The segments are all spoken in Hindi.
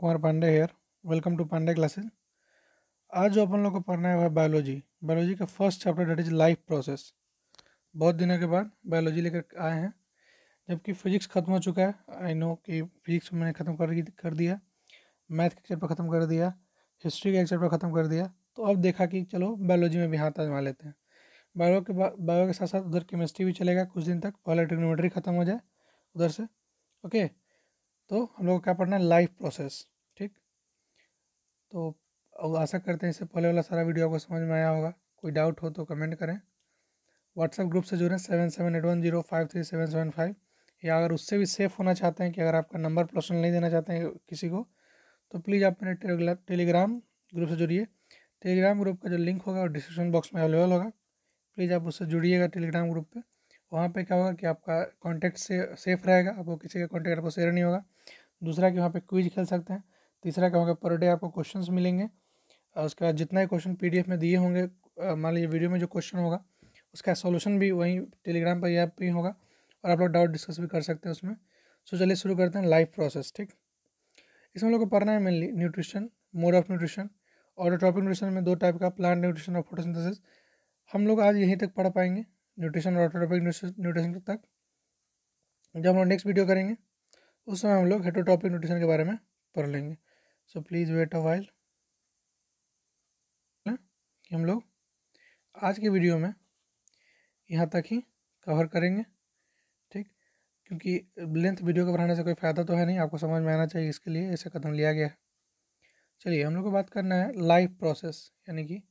Kumar Pandey here welcome to Pandey classes आज जो अपन लोग को पढ़ना है वह बायोलॉजी बायोलॉजी का first chapter that is life process बहुत दिनों के बाद बायोलॉजी लेकर आए हैं जबकि फिजिक्स खत्म हो चुका है आई नो कि फिजिक्स मैंने ख़त्म कर कर दिया मैथ के चैप्टर ख़त्म कर दिया हिस्ट्री का एक चैप्टर ख़त्म कर दिया तो अब देखा कि चलो बायोलॉजी में भी हाथ आजमा लेते हैं बायो के बायो के साथ साथ उधर केमिस्ट्री भी चलेगा कुछ दिन तक पहले ट्रिग्नोमेट्री ख़त्म हो जाए उधर से ओके okay? तो हम लोग को क्या पढ़ना है लाइफ प्रोसेस ठीक तो अब आशा करते हैं इससे पहले वाला सारा वीडियो आपको समझ में आया होगा कोई डाउट हो तो कमेंट करें व्हाट्सएप ग्रुप से जुड़ें seven seven eight one zero five three seven seven five या अगर उससे भी सेफ़ होना चाहते हैं कि अगर आपका नंबर पर्सनल नहीं देना चाहते हैं किसी को तो प्लीज़ आप मेरे टेलीग्राम ग्रुप से जुड़िए टेलीग्राम ग्रुप का जो लिंक होगा वो डिस्क्रिप्शन बॉक्स में अवेलेबल होगा प्लीज़ आप उससे जुड़िएगा टेलीग्राम ग्रुप पर वहाँ पे क्या होगा कि आपका कॉन्टैक्ट से सेफ रहेगा आपको किसी का कॉन्टैक्ट आपको शेयर नहीं होगा दूसरा कि वहाँ पे क्विज खेल सकते हैं तीसरा क्या होगा पर डे आपको क्वेश्चन मिलेंगे और उसके बाद जितना ही क्वेश्चन पी में दिए होंगे मान लीजिए वीडियो में जो क्वेश्चन होगा उसका सोल्यूशन भी वहीं टेलीग्राम पर या भी ही होगा और आप लोग डाउट डिस्कस भी कर सकते हैं उसमें सो चलिए शुरू करते हैं लाइव प्रोसेस ठीक इसमें हम लोग को पढ़ना है mainly nutrition mode of nutrition और ट्रॉपिक न्यूट्रिशन में दो टाइप का प्लांट न्यूट्रिशन और फोटोसिंथेसिस हम लोग आज यहीं तक पढ़ पाएंगे न्यूट्रिशन और ऑटोटॉपिक न्यूट्रिशन तक जब हम लोग नेक्स्ट वीडियो करेंगे उस समय हम लोग हेटोटॉपिक न्यूट्रिशन के बारे में पढ़ लेंगे so please wait a while कि हम लोग आज के वीडियो में यहाँ तक ही कवर करेंगे ठीक क्योंकि लेंथ वीडियो को बढ़ाने से कोई फ़ायदा तो है नहीं आपको समझ में आना चाहिए इसके लिए ऐसा कदम लिया गया है चलिए हम लोग को बात करना है लाइफ प्रोसेस यानी कि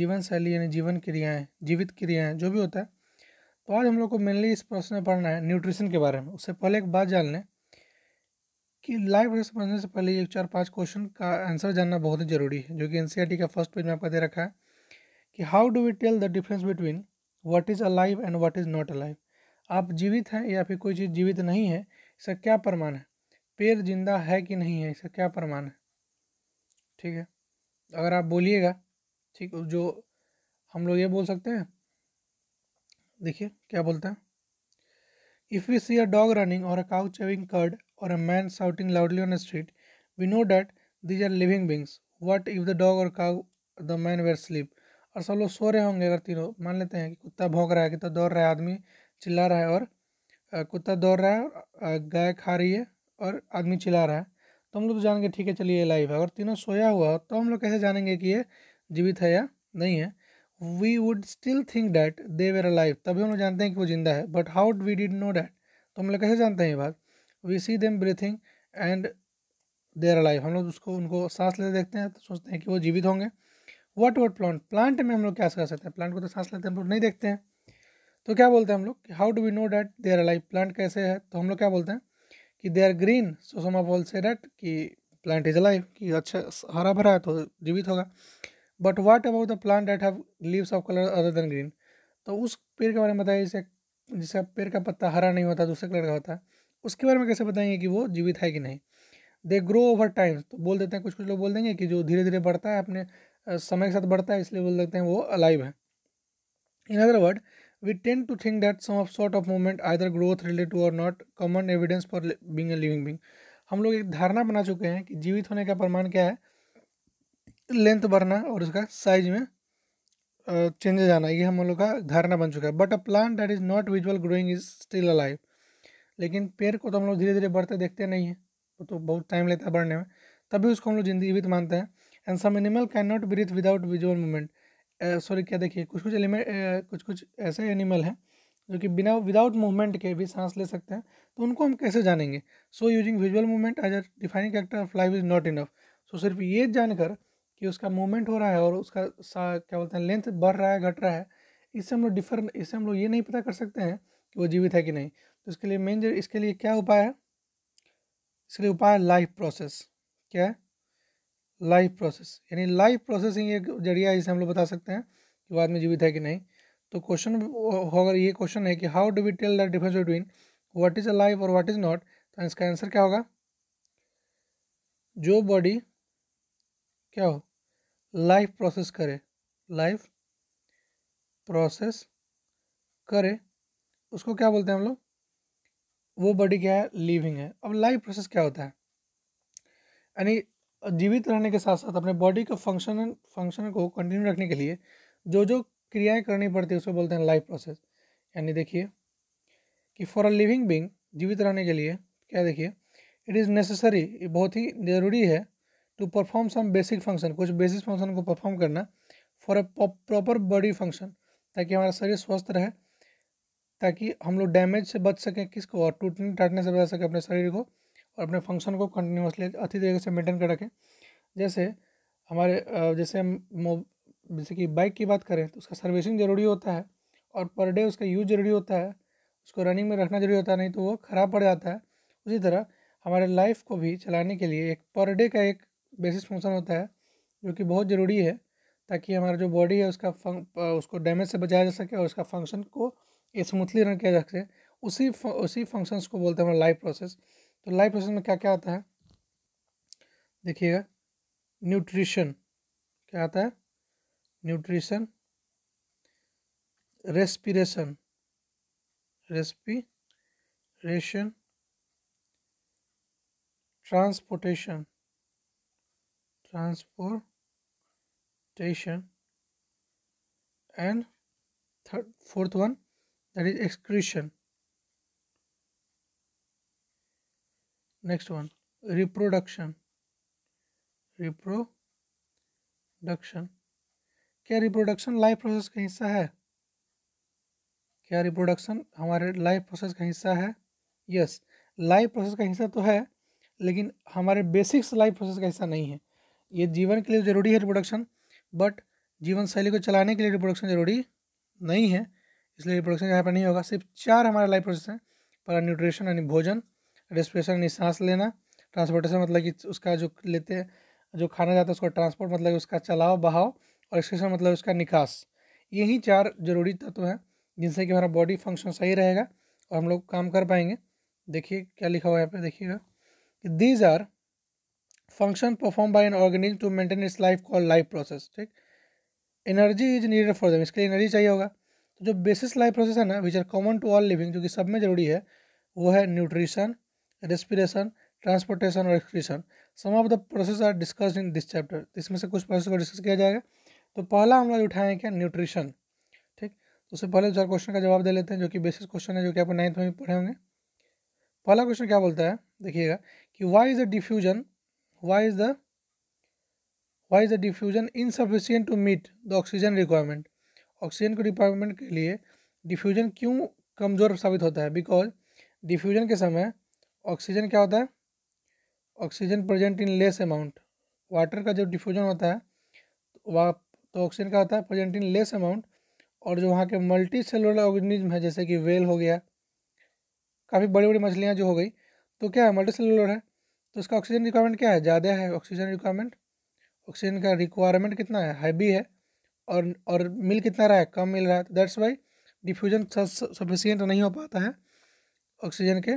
जीवन शैली यानी जीवन क्रियाएँ जीवित क्रियाएँ जो भी होता है तो आज हम लोग को मेनली इस प्रश्न में पढ़ना है न्यूट्रिशन के बारे में उससे पहले एक बात जान लें कि लाइव रेस समझने से पहले एक चार पाँच क्वेश्चन का आंसर जानना बहुत ही जरूरी है जो कि एन e का फर्स्ट पेज में आपका दे रखा है कि how do we tell the difference between what is alive and what is not alive आप जीवित हैं या फिर कोई चीज़ जीवित नहीं है इसका क्या प्रमाण है पेड़ जिंदा है कि नहीं है इसका क्या प्रमाण है ठीक है अगर आप बोलिएगा ठीक जो हम लोग ये बोल सकते हैं देखिए क्या बोलते हैं if we see a dog running और अ काउ चेविंग कर्ड और a man shouting loudly on street we know that these are living beings what if the dog और cow the man were sleep और सब लोग सो रहे होंगे अगर तीनों मान लेते हैं कि कुत्ता भोंग रहा है कुत्ता तो दौड़ रहा है आदमी चिल्ला रहा है और कुत्ता दौड़ रहा है और गाय खा रही है और आदमी चिल्ला रहा है तो हम लोग तो जानेंगे ठीक है चलिए ये लाइव है अगर तीनों सोया हुआ हो तो हम लोग कैसे जानेंगे कि ये जीवित है या नहीं है we would still think that they were alive तभी हम लोग जानते हैं कि वो जिंदा है but how we did know that तो हम लोग कैसे जानते हैं ये बात we see them breathing and are alive हम लोग उसको उनको सांस लेते देखते हैं तो सोचते हैं कि वो जीवित होंगे वट वट प्लांट प्लांट में हम लोग क्या कर सकते हैं प्लांट को तो सांस लेते हैं हम लोग नहीं देखते हैं तो क्या बोलते हैं हम लोग how do we know that are alive plant कैसे है तो हम लोग क्या बोलते हैं कि दे आर ग्रीन सो सोमा बोल से डैट कि प्लांट इज अलाइव कि अच्छा हरा भरा है तो जीवित होगा but what about the plant that have leaves of colour other than green तो उस पेड़ के बारे में बताइए जैसे जिसका पेड़ का पत्ता हरा नहीं होता दूसरे कलर का होता है उसके बारे में कैसे बताएंगे कि वो जीवित है कि नहीं दे ग्रो ओवर टाइम तो बोल देते हैं कुछ कुछ लोग बोल देंगे कि जो धीरे धीरे बढ़ता है अपने समय के साथ बढ़ता है इसलिए बोल देते हैं वो अलाइव है in other word we tend to think that some of sort of movement either growth related to or not common evidence for being a living being हम लोग एक धारणा बना चुके हैं कि जीवित होने का प्रमाण क्या है लेंथ बढ़ना और उसका साइज में चेंजेज आना ये हम लोग का धारणा बन चुका है but a plant that is not visual growing is still alive लेकिन पेड़ को तो हम लोग धीरे धीरे बढ़ते देखते नहीं हैं वो तो बहुत टाइम लेता है बढ़ने में तभी उसको हम लोग जिंदगी मानते हैं and some animal can not breathe without visual movement sorry क्या देखिए कुछ कुछ एलिमेंट कुछ कुछ ऐसे एनिमल हैं जो कि बिना विदाउट मूवमेंट के भी सांस ले सकते हैं तो उनको हम कैसे जानेंगे so using visual movement as a defining character of life is not enough so सिर्फ ये जानकर कि उसका मूवमेंट हो रहा है और उसका क्या बोलते हैं लेंथ बढ़ रहा है घट रहा है इससे हम लोग डिफर इससे हम लोग ये नहीं पता कर सकते हैं कि वो जीवित है कि नहीं तो इसके लिए मेन इसके लिए क्या उपाय है इसके लिए उपाय है लाइफ प्रोसेस क्या है लाइफ प्रोसेस यानी लाइफ प्रोसेसिंग एक जरिया इसे हम लोग बता सकते हैं कि वो आदमी जीवित है कि नहीं तो क्वेश्चन होगा ये क्वेश्चन है कि how do we tell the difference between what is a life और व्हाट इज़ नॉट तो इसका आंसर क्या होगा जो बॉडी क्या हो लाइफ प्रोसेस करे लाइफ प्रोसेस करे उसको क्या बोलते हैं हम लोग वो बॉडी क्या है लिविंग है अब लाइफ प्रोसेस क्या होता है यानी जीवित रहने के साथ साथ अपने बॉडी का फंक्शन फंक्शन को कंटिन्यू रखने के लिए जो जो क्रियाएं करनी पड़ती है उसको बोलते हैं लाइफ प्रोसेस यानी देखिए कि फॉर अ लिविंग बींग जीवित रहने के लिए क्या देखिए इट इज़ नेसेसरी बहुत ही ज़रूरी है to perform some basic function कुछ बेसिक फंक्शन को परफॉर्म करना for a proper body function ताकि हमारा शरीर स्वस्थ रहे ताकि हम लोग डैमेज से बच सकें किसको और टूटने टाटने से बचा सकें अपने शरीर को और अपने फंक्शन को कंटिन्यूसली अच्छी तरीके से मेंटेन कर रखें जैसे हमारे जैसे हम जैसे कि बाइक की बात करें तो उसका सर्विसिंग ज़रूरी होता है और पर डे उसका यूज ज़रूरी होता है उसको रनिंग में रखना ज़रूरी होता है नहीं तो वो ख़राब पड़ जाता है उसी तरह हमारे लाइफ को भी चलाने के लिए एक पर डे का एक बेसिस फंक्शन होता है जो कि बहुत ज़रूरी है ताकि हमारा जो बॉडी है उसका उसको डैमेज से बचाया जा सके और उसका फंक्शन को स्मूथली रन किया जा सके उसी उसी फंक्शंस को बोलते हैं हमारा लाइफ प्रोसेस तो लाइफ प्रोसेस में क्या क्या आता है देखिएगा न्यूट्रिशन क्या आता है nutrition respiration respiration transportation transportation and third fourth one that is excretion next one reproduction reproduction क्या रिप्रोडक्शन लाइफ प्रोसेस का हिस्सा है क्या रिप्रोडक्शन हमारे लाइफ प्रोसेस का हिस्सा है यस लाइफ प्रोसेस का हिस्सा तो है लेकिन हमारे बेसिक्स लाइफ प्रोसेस का हिस्सा नहीं है ये जीवन के लिए ज़रूरी है रिप्रोडक्शन बट जीवन शैली को चलाने के लिए रिप्रोडक्शन ज़रूरी नहीं है इसलिए रिप्रोडक्शन यहाँ पर नहीं होगा सिर्फ चार हमारे लाइफ प्रोसेस है पर न्यूट्रिशन यानी भोजन रेस्पिरेशन यानी सांस लेना ट्रांसपोर्टेशन मतलब कि उसका जो लेते हैं जो खाना जाता है मतलब उसका ट्रांसपोर्ट मतलब उसका चलाव बहाव और एक्सप्रेशन मतलब उसका निकास यही चार जरूरी तत्व हैं जिनसे कि हमारा बॉडी फंक्शन सही रहेगा और हम लोग काम कर पाएंगे देखिए क्या लिखा हुआ है यहाँ पे देखिएगा कि these are function perform by an organism to maintain its life call life process ठीक energy is needed for them इसके लिए एनर्जी चाहिए होगा तो जो बेसिस लाइफ प्रोसेस है ना which are common to all living जो कि सब में ज़रूरी है वो है न्यूट्रिशन रेस्पिरेशन ट्रांसपोर्टेशन और excretion some of the process are discuss in this chapter इसमें से कुछ प्रोसेस को डिस्कस किया जाएगा तो पहला हम लोग उठाए क्या न्यूट्रिशन ठीक तो उससे पहले चार क्वेश्चन का जवाब दे लेते हैं जो कि बेसिस क्वेश्चन है जो कि आपको नाइन्थ में भी पढ़े होंगे पहला क्वेश्चन क्या बोलता है देखिएगा कि why is the diffusion why is the why is the diffusion insufficient to meet the oxygen requirement oxygen के रिक्वायरमेंट के लिए डिफ्यूजन क्यों कमज़ोर साबित होता है बिकॉज डिफ्यूजन के समय ऑक्सीजन क्या होता है oxygen present in less amount water का जो डिफ्यूजन होता है वह तो ऑक्सीजन तो का होता है प्रेजेंट इन लेस अमाउंट और जो वहाँ के मल्टी सेलुलर ऑर्गेनिज्म है जैसे कि वेल हो गया काफ़ी बड़ी बड़ी मछलियाँ जो हो गई तो क्या है मल्टी सेलुलर है तो इसका ऑक्सीजन रिक्वायरमेंट क्या है ज़्यादा है ऑक्सीजन रिक्वायरमेंट ऑक्सीजन का रिक्वायरमेंट कितना है हैवी है और और मिल कितना रहा है कम मिल रहा है तो दैट्स वाई डिफ्यूजन सफिशियंट नहीं हो पाता है ऑक्सीजन के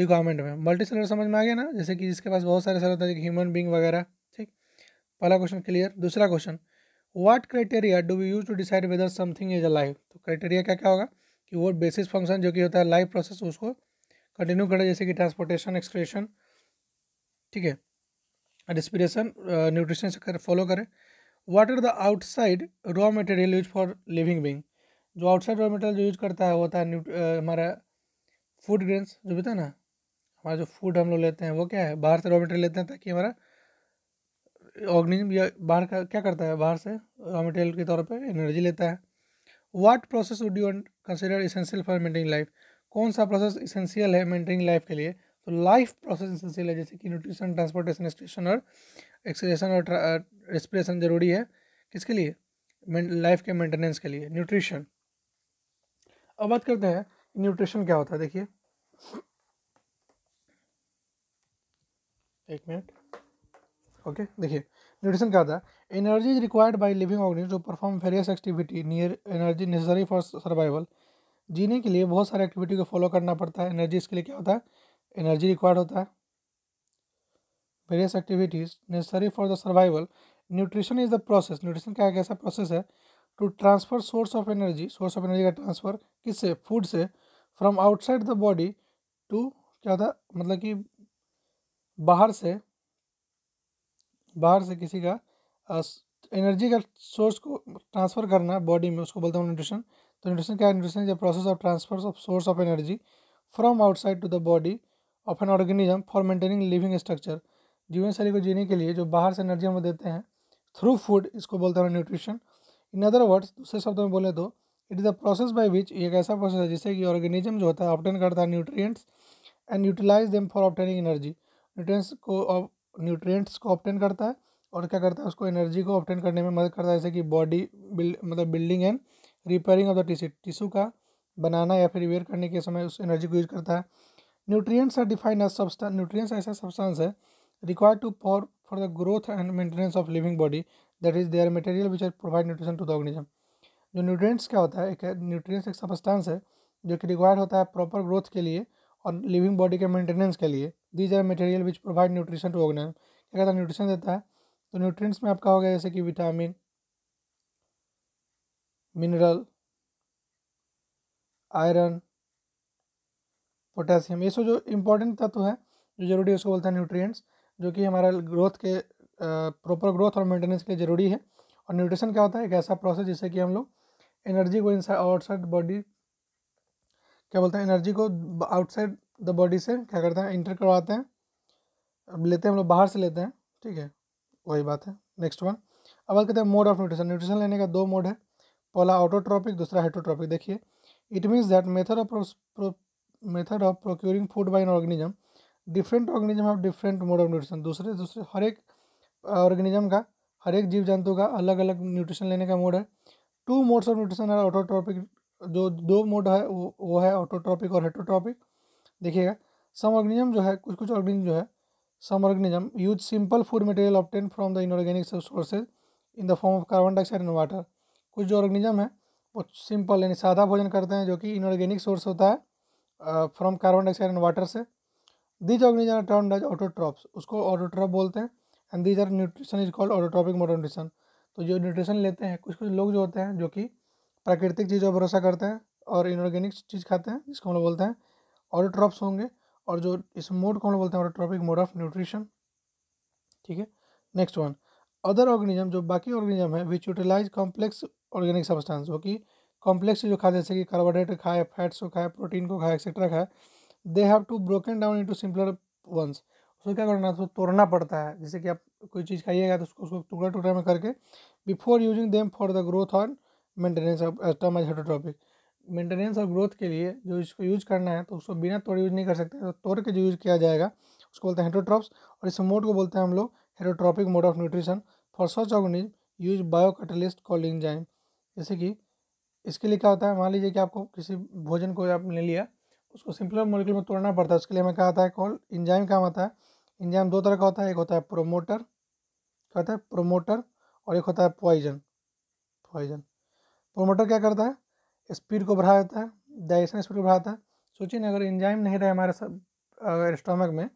रिक्वायरमेंट में मल्टी सेलर समझ में आ गया ना जैसे कि जिसके पास बहुत सारे सेलर होता है ह्यूमन बींग वगैरह ठीक पहला क्वेश्चन क्लियर दूसरा question what criteria do we use to decide whether something is a life तो क्राइटेरिया क्या क्या होगा कि वो बेसिस फंक्शन जो कि होता है लाइफ प्रोसेस उसको कंटिन्यू करें जैसे कि ट्रांसपोर्टेशन एक्सक्रेशन ठीक है रेस्पिरेशन न्यूट्रिशन uh, से कर फॉलो करें what are the outside raw material use for living being जो आउटसाइड रॉ मटेरियल जो यूज करता है वो होता है uh, हमारा फूड ग्रेन्स जो भी था ना हमारा जो फूड हम लोग लेते हैं वो क्या है बाहर से रॉ मटेरियल लेते हैं ताकि हमारा ऑर्गेनिज्म या बाहर का क्या करता है बाहर से रॉ मटेरियल के तौर पर एनर्जी लेता है what process would you consider essential for maintaining life कौन सा प्रोसेस इसेंशियल है मेंटेनिंग लाइफ के लिए तो लाइफ प्रोसेस इसेंशियल है जैसे कि न्यूट्रिशन ट्रांसपोर्टेशन स्टेशन और एक्सरेशन और रेस्पिरेशन जरूरी है किसके लिए लाइफ के मेंटेनेंस के लिए न्यूट्रिशन अब बात करते हैं न्यूट्रिशन क्या होता है देखिए एक मिनट ओके देखिए न्यूट्रिशन क्या होता है energy is required by living organism to perform various activity near energy necessary for survival जीने के लिए बहुत सारे एक्टिविटी को फॉलो करना पड़ता है एनर्जी इसके लिए क्या होता है एनर्जी रिक्वायर्ड होता है various activities necessary for the survival nutrition is the process nutrition क्या ऐसा प्रोसेस है to transfer source of energy source of energy का ट्रांसफर किससे फूड से from outside the body to क्या था मतलब कि बाहर से बाहर से किसी का एनर्जी का सोर्स को ट्रांसफर करना बॉडी में उसको बोलता हूँ न्यूट्रिशन तो न्यूट्रिशन क्या है nutrition is process of transfer of source of energy from outside to the body of an organism for maintaining living structure जीवन शैली को जीने के लिए जो बाहर से एनर्जी हमें देते हैं थ्रू फूड इसको बोलते हैं न्यूट्रिशन इन अदर वर्ड्स दूसरे शब्दों में बोले तो it is the process by which एक ऐसा प्रोसेस है जिससे कि ऑर्गेनिज्म जो होता है ऑप्टेन करता है nutrients and utilize them for obtaining energy nutrients को न्यूट्रिएंट्स को ऑप्टेन करता है और क्या करता है उसको एनर्जी को ऑप्टेन करने में मदद करता है जैसे कि बॉडी बिल्ड मतलब building and repairing of the tissue tissue का बनाना या फिर रिपेयर करने के समय उस एनर्जी को यूज करता है nutrients are defined as substance nutrients ऐसा सब्सटेंस है required to for for the growth and maintenance of living body that is their material which are provide nutrition to the organism जो न्यूट्रिएंट्स क्या होता है एक न्यूट्रिएंट्स एक सब्सटेंस है जो कि रिक्वायर्ड होता है प्रॉपर ग्रोथ के लिए और लिविंग बॉडी के मेंटेनेंस के लिए these are material which provide nutrition to organism क्या कहता है न्यूट्रिशन देता है तो न्यूट्रिएंट्स में आपका हो गया जैसे कि विटामिन मिनरल आयरन पोटेशियम ये सो जो इम्पोर्टेंट तत्व है जो जरूरी है उसको बोलते हैं न्यूट्रिएंट्स जो कि हमारा ग्रोथ के प्रॉपर ग्रोथ और मेंटेनेंस के लिए ज़रूरी है और न्यूट्रिशन क्या होता है एक ऐसा प्रोसेस जिससे कि हम लोग एनर्जी को इनसाइड आउटसाइड बॉडी क्या बोलते हैं एनर्जी को आउटसाइड द बॉडी से क्या करते हैं इंटर करवाते हैं लेते हैं हम लोग बाहर से लेते हैं ठीक है वही बात है नेक्स्ट वन अब बात करते हैं मोड ऑफ न्यूट्रिशन न्यूट्रिशन लेने का दो मोड है पहला ऑटोट्रॉपिक दूसरा हाइट्रोट्रॉपिक देखिए it means that method of method of procuring food by an organism different organism of different mode of nutrition दूसरे दूसरे हर एक ऑर्गेनिज्म का हर एक जीव जंतु का अलग अलग न्यूट्रिशन लेने का मोड है टू मोड्स ऑफ न्यूट्रिशन है ऑटोट्रॉपिक जो दो मोड है वो वो है ऑटोट्रॉपिक और हेटोट्रॉपिक देखिएगा सम ऑर्गेनिज्म जो है कुछ कुछ ऑर्गेनिज्म जो है some organism use simple food material obtain from the inorganic sources in the form of carbon dioxide and water कुछ जो ऑर्गेनिज्म है वो सिंपल यानी सादा भोजन करते हैं जो कि इनऑर्गेनिक सोर्स होता है from carbon dioxide and water से these organisms are term does autotrophs उसको ऑटोट्रॉप बोलते हैं and these are nutrition is called autotrophic modern nutrition तो जो न्यूट्रिशन लेते हैं कुछ कुछ लोग जो होते हैं जो कि प्राकृतिक चीज़ों पर भरोसा करते हैं और इनऑर्गेनिक चीज़ खाते हैं जिसको हम लोग बोलते हैं ऑटोट्रॉप्स होंगे और जो इस मोड को हम लोग बोलते हैं ऑटोट्रॉपिक मोड ऑफ न्यूट्रिशन ठीक है नेक्स्ट वन अदर ऑर्गेनिज्म जो बाकी ऑर्गेनिज्म है which utilize complex organic substance जो कि कॉम्प्लेक्स चीज़ खाए जैसे कि कार्बोहाइड्रेट खाए फैट्स को खाए प्रोटीन को खाए एक्सेट्रा खाए they have to broken down into simpler ones उसको क्या करना उसको तोड़ना पड़ता है जैसे कि आप कोई चीज़ खाइएगा तो उसको उसको टुकड़ा टुकड़ा में करके before using them for the growth और maintenance of system as heterotrophic maintenance और ग्रोथ के लिए जो इसको यूज करना है तो उसको बिना तोड़े यूज नहीं कर सकते तो तोड़ के जो यूज़ किया जाएगा उसको बोलते हैं हेड्रोट्रॉप्स और इस मोड को बोलते हैं हम लोग heterotrophic mode of nutrition for such organism use biocatalyst calling enzyme जैसे कि इसके लिए क्या होता है मान लीजिए कि आपको किसी भोजन को आपने लिया उसको सिंपलर मोलिकुल में तोड़ना पड़ता है उसके लिए हमें क्या आता है कॉल इंजाइम काम आता है इंजाइम दो तरह का होता है एक होता है प्रोमोटर क्या होता है प्रोमोटर और एक होता है पॉइजन पॉइजन प्रोमोटर क्या करता है स्पीड को बढ़ा देता है डाइजेशन स्पीड को बढ़ाता है सोचिए ना अगर इंजाइम नहीं रहे हमारे अगर में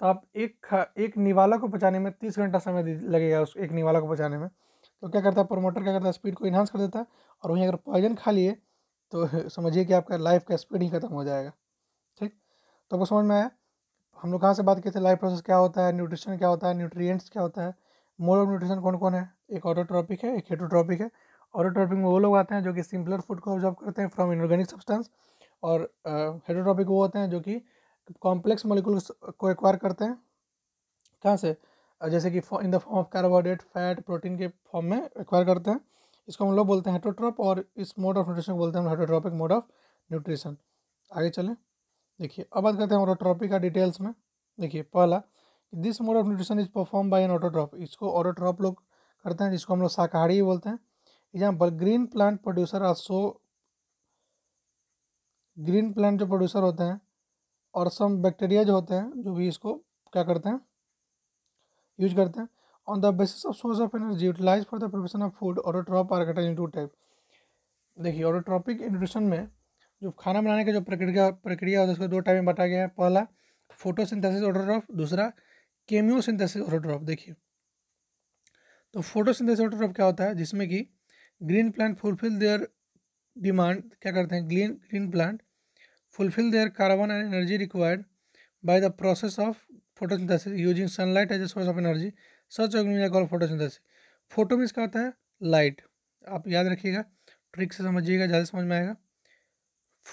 तो आप एक एक निवाला को पचाने में तीस घंटा समय लगेगा उस एक निवाला को पचाने में तो क्या करता है प्रोमोटर क्या करता है स्पीड को इन्हांस कर देता है और वहीं अगर पॉइजन खा लिए तो समझिए कि आपका लाइफ का स्पीड ही खत्म हो जाएगा ठीक तो आपको समझ में आया हम लोग कहाँ से बात किए थे लाइफ प्रोसेस क्या होता है न्यूट्रिशन क्या होता है न्यूट्रिएंट्स क्या होता है मोड ऑफ न्यूट्रिशन कौन कौन है एक ऑटोट्रॉपिक है एक हेटोट्रॉपिक है ऑटोट्रॉपिक में वो लोग आते हैं जो कि सिंपलर फूड को ऑब्जॉर्व करते हैं फ्रॉम इनऑर्गेनिक सब्सटेंस और हेटोट्रॉपिक वो होते हैं जो कि कॉम्प्लेक्स मोलिकुल्स को एक्वायर करते हैं कहाँ से जैसे कि in the form of carbohydrate fat protein के फॉर्म में एक्वायर करते हैं इसको हम लोग बोलते हैं हेटोट्रॉप और इस मोड ऑफ न्यूट्रिशन को बोलते हैं हम हेटोट्रॉपिक मोड ऑफ न्यूट्रिशन आगे चलें देखिए अब बात करते हैं ऑटोट्रॉपी का डिटेल्स में देखिए पहला this mode of nutrition is perform by an autotroph इसको ऑटोट्रॉप लोग करते हैं जिसको हम लोग शाकाहारी बोलते हैं example green plant producer are so green plant जो प्रोड्यूसर होते हैं और सम बैक्टीरिया जो होते हैं जो भी इसको क्या करते हैं यूज करते हैं on the basis of source of energy utilize for the production of food autotroph are in two type देखिए ऑटोट्रॉपिक न्यूट्रिशन में जो खाना बनाने का जो प्रक्रिया प्रक्रिया होता है उसको दो टाइप में बताया गया है पहला फोटोसिंथेसिस ऑटोट्रॉप दूसरा केमियोसिंथेसिस ऑटोट्रॉप देखिए तो फोटोसिंथेसिस ऑटोट्रॉप क्या होता है जिसमें कि green plant fulfil their demand क्या करते हैं green green plant fulfil their carbon and energy required by the process of photosynthesis using sunlight as a source of energy such organism call photosynthesis photo means क्या होता है लाइट आप याद रखिएगा ट्रिक से समझिएगा ज़्यादा समझ में आएगा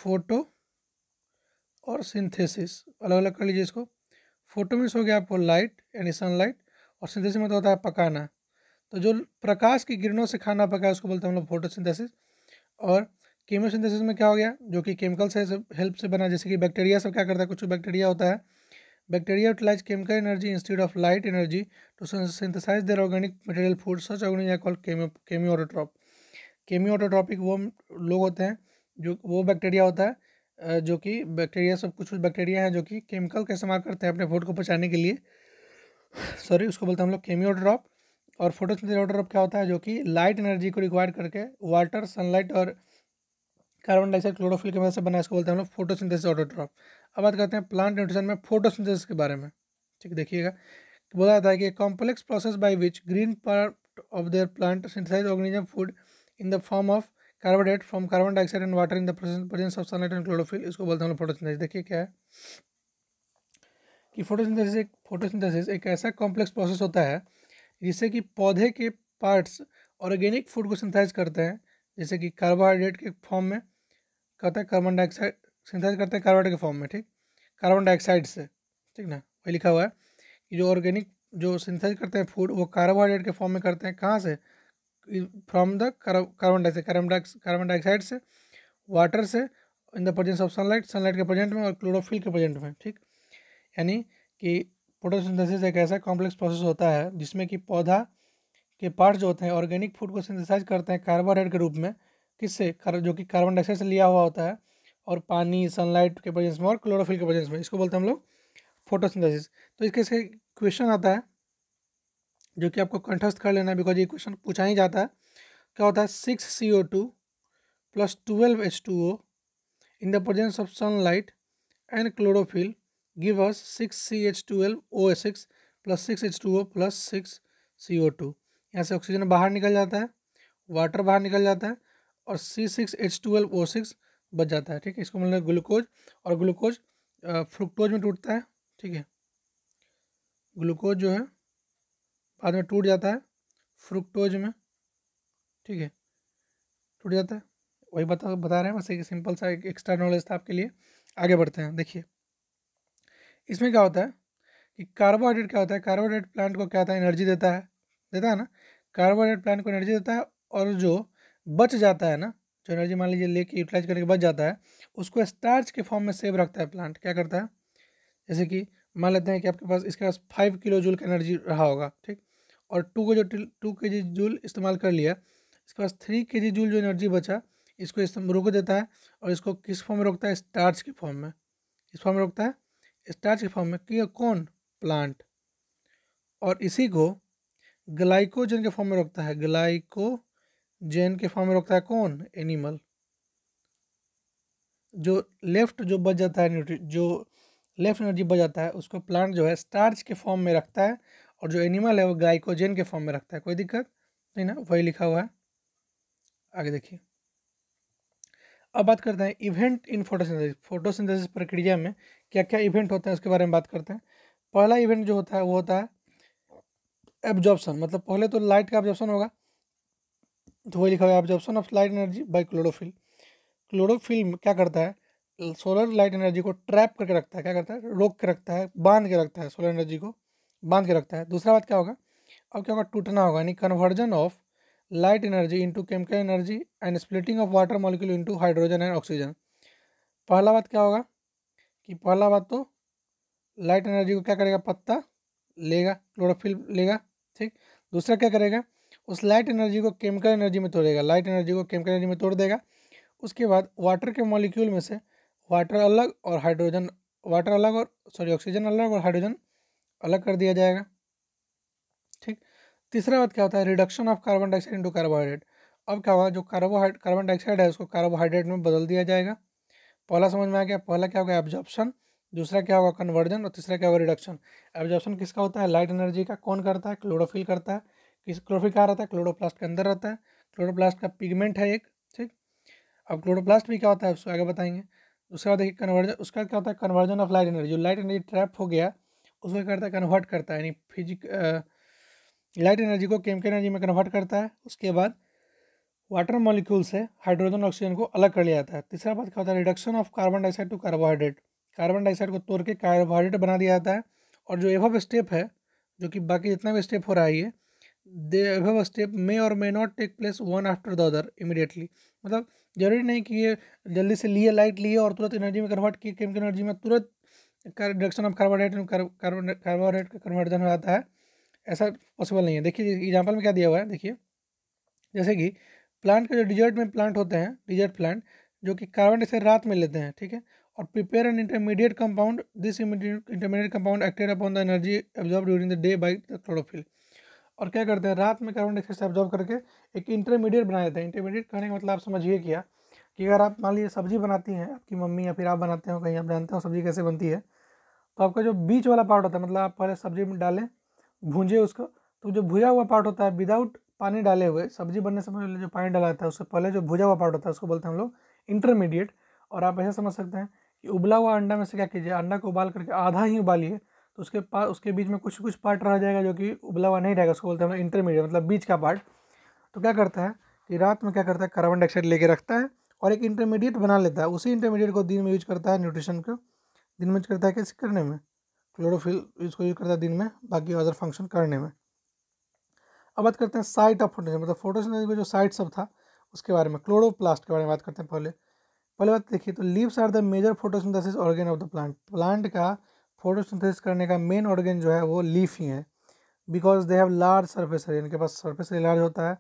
फोटो और सिंथेसिस अलग अलग कर लीजिए इसको फोटो मीन्स हो गया आपको लाइट यानी सनलाइट और सिंथेसिस मतलब तो होता है पकाना तो जो प्रकाश की किरणों से खाना पकाया उसको बोलते हैं हम लोग सिंथेसिस और सिंथेसिस में क्या हो गया जो कि केमिकल से हेल्प से बना जैसे कि बैक्टीरिया सब क्या करता है कुछ बैक्टीरिया होता है Bacteria utilize chemical energy instead of light energy to synthesize their organic material food. Such organisms are called chemioautotrop. केमियोटोट्रॉपिक वो लोग होते हैं जो वो बैक्टीरिया होता है जो कि बैक्टीरिया सब कुछ कुछ बैक्टीरिया हैं जो कि केमिकल का इस्तेमाल करते हैं अपने फूड को पचाने के लिए सॉरी उसको बोलते हैं हम लोग केमियोटोट्रॉप और फोटोसिंथेटोट्रॉप क्या होता है जो कि लाइट एनर्जी को रिक्वायर करके वाटर सनलाइट और कार्बन डाइऑक्साइड क्लोरोफिल के मदद से बना इसको बोलते हैं हम लोग फोटोसिंथेसिस ऑटोट्रॉप अब बात करते हैं प्लांट न्यूट्रिशन में फोटोसिंथेसिस के बारे में ठीक देखिएगा बोला जाता है कि complex process by which green part of their plant synthesize organism food in the form of carbohydrate from carbon dioxide and water in the presence of sunlight and chlorophyll इसको बोलते हैं फोटो फोटोसिंथेसिस देखिए क्या है कि फोटोसिंथेसिस एक फोटोसिंथेसिस एक ऐसा कॉम्प्लेक्स प्रोसेस होता है जिससे कि पौधे के पार्ट्स ऑर्गेनिक फूड को सिंथेसाइज करते हैं जैसे कि कार्बोहाइड्रेट के फॉर्म में कहता है कार्बन डाइऑक्साइड सिंथेसाइज करते हैं कार्बन के फॉर्म में ठीक कार्बन डाइऑक्साइड से ठीक ना वही लिखा हुआ है कि जो ऑर्गेनिक जो सिंथेसाइज करते हैं फूड वो कार्बोहाइड्रेट के फॉर्म में करते हैं कहाँ से from the carbon dioxide carbon dioxide से वाटर से in the presence of sunlight sunlight के प्रेजेंट में और क्लोरोफिल के प्रेजेंट में ठीक यानी कि फोटोसिंथेसिस एक ऐसा कॉम्प्लेक्स प्रोसेस होता है जिसमें कि पौधा के पार्ट जो होते हैं ऑर्गेनिक फूड को सिंथेसाइज करते हैं कार्बोहाइड्रेट के रूप में किससे जो कि कार्बन डाइऑक्साइड से लिया हुआ होता है और पानी सनलाइट के प्रेजेंस में और क्लोरोफिल के प्रेजेंस में इसको बोलते हैं हम लोग फोटोसिंथेसिस तो इसके से क्वेश्चन आता है जो कि आपको कंठस्थ कर लेना है बिकॉज ये क्वेश्चन पूछा ही जाता है क्या होता है six C O two plus twelve H two O in the presence of sunlight and chlorophyll give us six C H twelve O S six plus six H two O plus six C O two यहाँ से ऑक्सीजन बाहर निकल जाता है वाटर बाहर निकल जाता है और C six H twelve O six बच जाता है ठीक है इसको मतलब ग्लूकोज और ग्लूकोज फ्रुक्टोज में टूटता है ठीक है ग्लूकोज जो है बाद में टूट जाता है फ्रुक्टोज में ठीक है टूट जाता है वही बता बता रहे हैं बस एक सिंपल सा एक एक्स्ट्रा नॉलेज था आपके लिए आगे बढ़ते हैं देखिए इसमें क्या होता है कि कार्बोहाइड्रेट क्या होता है कार्बोहाइड्रेट प्लांट को क्या होता है एनर्जी देता है देता है ना कार्बोहाइड्रेट प्लांट को एनर्जी देता है और जो बच जाता है ना जो एनर्जी मान लीजिए लेके यूटिलाइज करने के बच जाता है उसको स्टार्च के फॉर्म में सेव रखता है प्लांट क्या करता है जैसे कि मान लेते हैं कि आपके पास इसके पास फाइव किलो जूल का एनर्जी रहा होगा ठीक और टू को जो टू के जी जूल इस्तेमाल कर लिया इसके पास थ्री के जी जूल जो एनर्जी बचा इसको रोक देता है और इसको किस फॉर्म में रोकता है स्टार्च के फॉर्म में किस फॉर्म में रोकता है स्टार्च के फॉर्म में कि कौन प्लांट और इसी को ग्लाइकोजन के फॉर्म में रोकता है ग्लाइको जेन के फॉर्म में रोकता है कौन एनिमल जो लेफ्ट जो बच जाता है न्यूट्री जो लेफ्ट एनर्जी बच जाता है उसको प्लांट जो है स्टार्च के फॉर्म में रखता है और जो एनिमल है वो गाइकोजेन के फॉर्म में रखता है कोई दिक्कत नहीं ना वही लिखा हुआ है आगे देखिए अब बात करते हैं इवेंट इन फोटोसिंथेसिस फोटोसिंथेसिस प्रक्रिया में क्या क्या इवेंट होता है उसके बारे में बात करते हैं पहला इवेंट जो होता है वो होता है एब्जॉर्प्शन मतलब पहले तो लाइट का एब्जॉर्प्शन होगा तो वही लिखा हुआ है absorption of light energy by chlorophyll chlorophyll क्या करता है सोलर लाइट एनर्जी को ट्रैप करके रखता है क्या करता है रोक के रखता है बांध के रखता है सोलर एनर्जी को बांध के रखता है दूसरा बात क्या होगा अब क्या होगा टूटना होगा यानी conversion of light energy into chemical energy and splitting of water molecule into hydrogen and oxygen पहला बात क्या होगा कि पहला बात तो लाइट एनर्जी को क्या करेगा पत्ता लेगा क्लोरोफिल लेगा ठीक दूसरा क्या करेगा उस लाइट एनर्जी को केमिकल एनर्जी में तोड़ेगा लाइट एनर्जी को केमिकल एनर्जी में तोड़ देगा उसके बाद वाटर के मॉलिक्यूल में से वाटर अलग और हाइड्रोजन वाटर अलग और सॉरी ऑक्सीजन अलग और हाइड्रोजन अलग कर दिया जाएगा ठीक तीसरा बात क्या होता है reduction of carbon dioxide into carbohydrate अब क्या होगा जो कार्बोहाइड कार्बन डाइऑक्साइड है उसको कार्बोहाइड्रेट में बदल दिया जाएगा पहला समझ में आ गया पहला क्या होगा एब्जॉर्प्शन दूसरा क्या होगा कन्वर्जन और तीसरा क्या होगा रिडक्शन एब्जॉर्प्शन किसका होता है लाइट एनर्जी का कौन करता है क्लोरोफिल करता है किस क्लोरोफिल कहाँ रहता है क्लोरोप्लास्ट के अंदर रहता है क्लोरोप्लास्ट का पिगमेंट है एक ठीक अब क्लोरोप्लास्ट भी क्या होता है उसको आगे बताएंगे उसके बाद देखिए कन्वर्जन उसका क्या होता है कन्वर्जन ऑफ लाइट एनर्जी जो लाइट एनर्जी ट्रैप हो गया उसको करता है कन्वर्ट करता है यानी फिजिक लाइट एनर्जी को केमिकल एनर्जी में कन्वर्ट करता है उसके बाद वाटर मॉलिक्यूल से हाइड्रोजन ऑक्सीजन को अलग कर लिया जाता है तीसरा बात क्या होता है reduction of carbon dioxide to carbohydrate carbon dioxide को तोड़ के कार्बोहाइड्रेट बना दिया जाता है और जो एवब स्टेप है जो कि बाकी जितना भी स्टेप हो रहा है ये दे अभव step may or may not take place one after the other immediately मतलब जरूरी नहीं कि ये जल्दी से लिए लाइट लिए और तुरंत एनर्जी में कन्वर्ट किए केमिकल एनर्जी में तुरंत रिडक्शन ऑफ कार्बोहाइड्रेट में कार्बोहाइड्रेट का कन्वर्जन हो जाता है ऐसा पॉसिबल नहीं है देखिए एग्जाम्पल में क्या दिया हुआ है देखिए जैसे कि प्लांट का जो डिजर्ट में प्लांट होते हैं डिजर्ट प्लांट जो कि कार्बन डाइऑक्साइड रात में लेते हैं ठीक है और prepare an intermediate compound this intermediate compound acted upon the energy absorb during the day by the chlorophyll और क्या करते हैं रात में कार्बन डाइऑक्साइड से ऑब्जॉर्व करके एक इंटरमीडिएट बना देते हैं इंटरमीडिएट कहने का मतलब आप समझिए क्या कि अगर आप मान लीजिए सब्जी बनाती हैं आपकी मम्मी या फिर आप बनाते हो कहीं आप जानते हो सब्जी कैसे बनती है तो आपका जो बीच वाला पार्ट होता है मतलब आप पहले सब्जी में डालें भूंजे उसको तो जो भुजा हुआ पार्ट होता है विदाउट पानी डाले हुए सब्जी बनने से पहले जो पानी डाला जाता है उससे पहले जो भुजा हुआ पार्ट होता है उसको बोलते हैं हम लोग इंटरमीडिएट और आप ऐसे समझ सकते हैं कि उबला हुआ अंडा में से क्या कीजिए अंडा को उबाल करके आधा ही उबालिए तो उसके पास उसके बीच में कुछ कुछ पार्ट रह जाएगा जो कि उबला हुआ नहीं रहेगा उसको बोलते हैं हम मतलब इंटरमीडिएट मतलब बीच का पार्ट तो क्या करता है कि रात में क्या करता है कार्बन डाइऑक्साइड लेके रखता है और एक इंटरमीडिएट बना लेता है उसी इंटरमीडिएट को दिन में यूज करता है न्यूट्रिशन को दिन में यूज करता है कैसे करने में क्लोरोफिल इसको यूज करता है दिन में बाकी अदर फंक्शन करने में अब बात करते हैं साइट ऑफ फोटोसिंथेसिस मतलब फोटोसिंथेसिस का जो साइट सब था उसके बारे में क्लोरोप्लास्ट के बारे में बात करते हैं पहले पहले बात देखिए तो leaves are the major photosynthesis organ of the plant plant का फोटोसिंथेसिस करने का मेन ऑर्गेन जो है वो लीफ ही है because they have large surface area इनके पास सर्फेस एरिया लार्ज होता है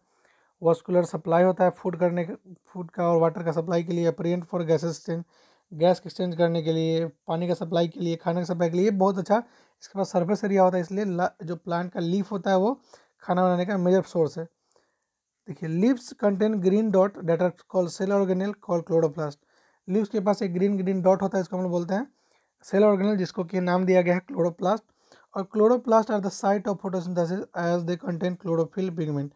वॉस्कुलर सप्लाई होता है फूड करने का फूड का और वाटर का सप्लाई के लिए apparent for gas exchange gas exchange करने के लिए पानी का सप्लाई के लिए खाने का सप्लाई के लिए बहुत अच्छा इसके पास सर्फेस एरिया होता है इसलिए जो प्लांट का लीफ होता है वो खाना बनाने का मेजर सोर्स है देखिए leaves contain green dot that are call cell organelle call chloroplast leaves के पास एक ग्रीन ग्रीन डॉट होता है इसको हम लोग बोलते हैं सेल ऑर्गेनल जिसको कि नाम दिया गया है क्लोरोप्लास्ट और chloroplast are the site of photosynthesis as they contain chlorophyll pigment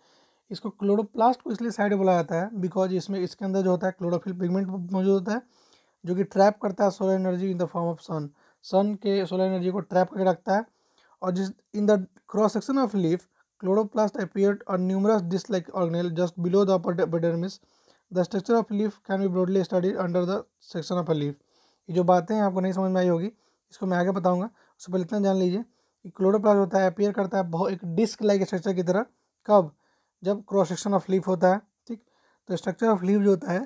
इसको क्लोरोप्लास्ट को इसलिए साइड बोला जाता है बिकॉज इसमें इसके अंदर जो होता है क्लोरोफिल पिगमेंट मौजूद होता है जो कि ट्रैप करता है solar energy in the form of sun sun के सोलर एनर्जी को ट्रैप करके रखता है और जिस in the cross section of leaf chloroplast appeared और numerous dislike just below below the epidermis. The structure of leaf can be broadly studied under the section of a leaf ये जो बातें आपको नहीं समझ में आई होगी इसको मैं आगे बताऊँगा उससे पहले इतना जान लीजिए कि क्लोरोप्लास्ट होता है अपियर करता है बहुत एक डिस्क लाइक स्ट्रक्चर की तरह कब जब क्रॉस सेक्शन ऑफ लीफ होता है ठीक तो स्ट्रक्चर ऑफ लीव जो होता है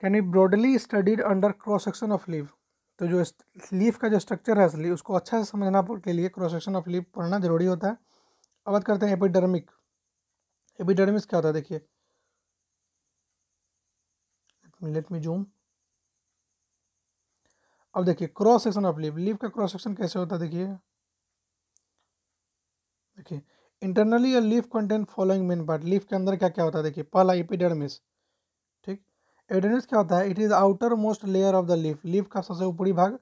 can you broadly studied under cross section of leaf तो जो लीफ का जो स्ट्रक्चर है असली उसको अच्छा से समझना के लिए क्रॉस सेक्शन ऑफ लीव पढ़ना जरूरी होता है अब बात करते हैं एपिडर्मिक एपिडर्मिस क्या होता है देखिए लेट मी जूम अब देखिए cross section of leaf leaf का क्रॉस सेक्शन कैसे होता है देखिए देखिए internally leaf content following main part leaf के अंदर क्या क्या होता है देखिए पहला एपिडर्मिस ठीक एपिडर्मिस क्या होता है it is outermost layer of the leaf leaf का सबसे ऊपरी भाग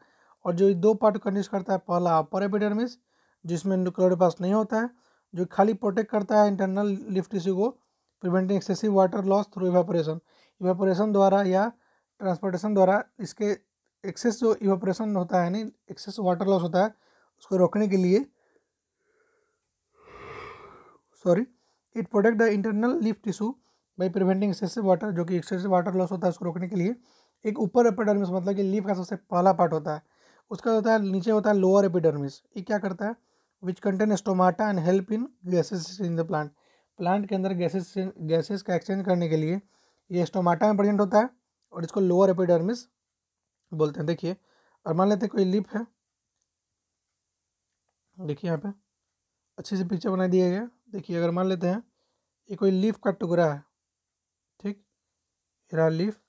और जो दो पार्ट कंडीस्ट करता है पहला अपर एपिडर्मिस जिसमें क्लोरोपास नहीं होता है जो खाली प्रोटेक्ट करता है इंटरनल लीफ टिश्यू को preventing excessive water loss through evaporation evaporation द्वारा या ट्रांसपोर्टेशन द्वारा इसके एक्सेस जो इवोपरेशन होता है नहीं एक्सेस वाटर लॉस होता है उसको रोकने के लिए sorry it protect the internal leaf tissue by preventing excessive water जो कि एक्सेसिव वाटर लॉस होता है उसको रोकने के लिए एक ऊपर एपिडर्मिस मतलब कि लीफ का सबसे पहला पार्ट होता है उसका होता है नीचे होता है लोअर एपिडर्मिस ये क्या करता है which contain stomata and help in gases in the plant plant के अंदर गैसेज गैसेज का एक्सचेंज करने के लिए ये स्टोमाटा में प्रेजेंट होता है और इसको लोअर एपिडर्मिस बोलते हैं देखिए और मान लेते हैं कोई लिप है देखिए यहाँ पे अच्छे से पिक्चर बना दिया गया देखिए अगर मान लेते हैं ये कोई लीफ का टुकड़ा है ठीक रहा लीफ से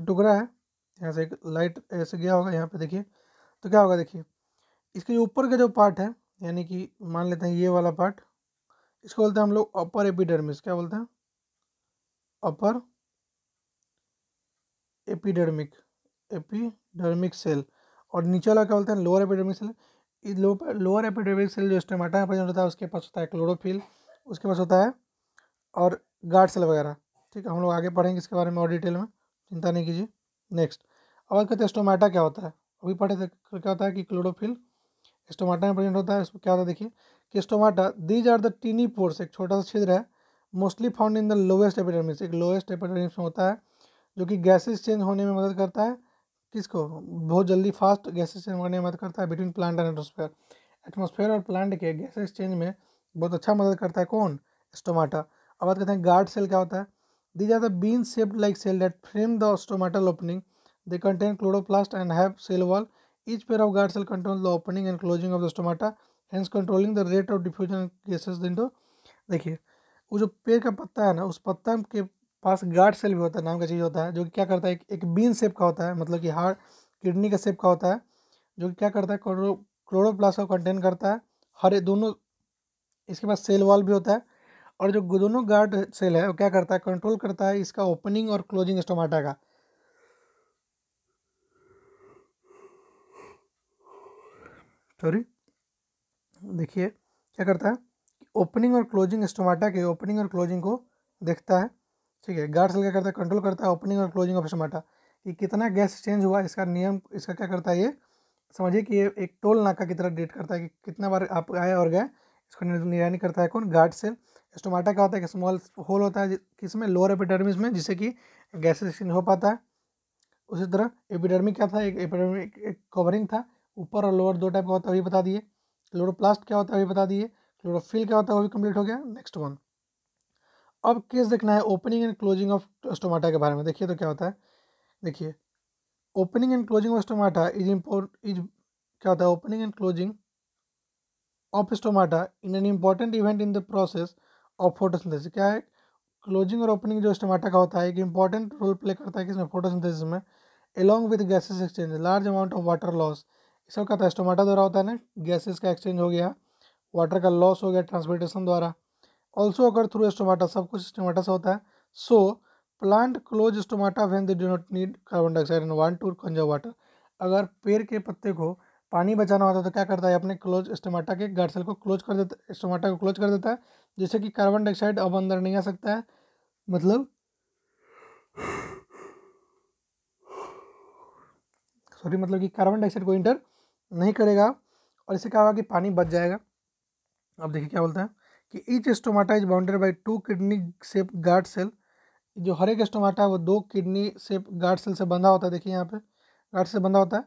अच्छा, टुकड़ा है यहाँ से एक लाइट ऐसे गया होगा यहाँ पे देखिए तो क्या होगा देखिए इसके जो ऊपर का जो पार्ट है यानी कि मान लेते हैं ये वाला पार्ट इसको बोलते हैं हम लोग अपर एपिडर्मिस क्या बोलते हैं अपर एपिडर्मिक एपिडर्मिक सेल और नीचे वाला क्या बोलते हैं lower epidermic cell lower epidermic cell जो स्टेमाटा में प्रेजेंट होता है उसके पास होता है क्लोरोफिल उसके पास होता है और गार्ड सेल वगैरह ठीक है हम लोग आगे पढ़ेंगे इसके बारे में और डिटेल में चिंता नहीं कीजिए नेक्स्ट और कहते हैं स्टोमाटा क्या होता है अभी पढ़े थे क्या होता है कि क्लोरोफिल स्टोमाटा में प्रेजेंट होता है इसमें क्या होता है देखिए कि stomata these are the tiny pores एक छोटा सा छिद्र है mostly found in the lowest epidermics एक लोएस्ट एपिडर्मिक्स में होता है जो कि गैसेज चेंज होने में मदद करता है किसको बहुत जल्दी फास्ट गैस चेंज करने में मदद करता है between plant and atmosphere atmosphere और प्लांट के गैस एक्सचेंज में बहुत अच्छा मदद करता है कौन स्टोमाटा अब बात करते हैं गार्ड सेल क्या होता है these are the bean shaped like cell that frame the stomatal opening they contain chloroplast and have cell wall each pair of guard cell control the opening and closing of the stomata hence controlling the rate of diffusion gases into देखिए वो जो पेड़ का पत्ता है ना उस पत्ता के पास गार्ड सेल भी होता है नाम का चीज़ होता है जो कि क्या करता है एक, एक बीन सेप का होता है मतलब कि हार्ट किडनी का सेप का होता है जो कि क्या करता है क्लोरो को कंटेन करता है हर दोनों इसके पास सेल वॉल भी होता है और जो दोनों गार्ड सेल है वो क्या करता है कंट्रोल करता है इसका ओपनिंग और क्लोजिंग स्टोमाटा का सॉरी देखिए क्या करता है ओपनिंग और क्लोजिंग स्टोमाटा के ओपनिंग और क्लोजिंग को देखता है ठीक है गार्ड सेल क्या करता है कंट्रोल करता है ओपनिंग और क्लोजिंग ऑफ स्टोमाटा कि कितना गैस चेंज हुआ इसका नियम इसका क्या करता है ये समझिए कि ये एक टोल नाका की तरह डेट करता है कि कितना बार आप आए और गए इसको निगरानी करता है कौन गार्ड सेल स्टोमाटा क्या होता है कि स्मॉल होल होता है किसमें लोअर एपिडर्मिस में जिससे कि गैसेस एक्सचेंज हो पाता है उसी तरह एपिडर्मिक क्या था एक एपिडर्मिक एक कवरिंग था ऊपर और लोअर दो टाइप का होता है वही बता दिए क्लोरोप्लास्ट क्या होता है वही बता दिए क्लोरोफिल क्या होता है वो भी कंप्लीट हो गया नेक्स्ट वन अब केस देखना है opening and closing of stomata के बारे में देखिए तो क्या होता है देखिए opening and closing of stomata is import is क्या होता है opening and closing of stomata in an important event in the process of photosynthesis क्या है क्लोजिंग और ओपनिंग जो स्टोमाटा का होता है एक इम्पॉर्टेंट रोल प्ले करता है किसमें फोटोसिंथेसिस में along with gases exchange large amount of water loss सब कहता है स्टोमाटा द्वारा होता है ना गैसेस का एक्सचेंज हो गया वाटर का लॉस हो गया ट्रांसपोर्टेशन द्वारा ऑल्सो अगर थ्रू स्टोमाटा सब कुछ स्टोमाटा से होता है so plant close stomata when they do not need carbon dioxide and want to conserve water अगर पेड़ के पत्ते को पानी बचाना होता है तो क्या करता है अपने क्लोज स्टोमाटा के गार्सल को क्लोज कर देता है स्टोमाटा को क्लोज कर देता है जिससे कि कार्बन डाइऑक्साइड अब अंदर नहीं आ सकता है मतलब सॉरी मतलब कि कार्बन डाइऑक्साइड को इंटर नहीं करेगा और इससे क्या होगा कि पानी बच जाएगा अब देखिए क्या बोलते हैं कि each stomata is bounded by two kidney shaped guard cell जो हर एक स्टोमाटा है वो दो किडनी सेप गार्ड सेल से बंधा होता है देखिए यहाँ पे गार्ड से बंधा होता है